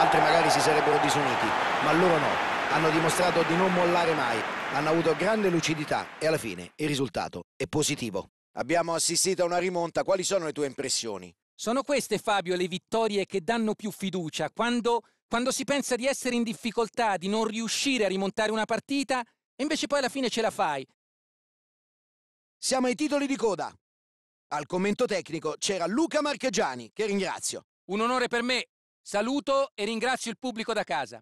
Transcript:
altri magari si sarebbero disuniti, ma loro no. Hanno dimostrato di non mollare mai, hanno avuto grande lucidità e alla fine il risultato è positivo. Abbiamo assistito a una rimonta, quali sono le tue impressioni? Sono queste, Fabio, le vittorie che danno più fiducia. Quando, quando si pensa di essere in difficoltà, di non riuscire a rimontare una partita, e invece poi alla fine ce la fai. Siamo ai titoli di coda. Al commento tecnico c'era Luca Marchegiani, che ringrazio. Un onore per me Saluto e ringrazio il pubblico da casa.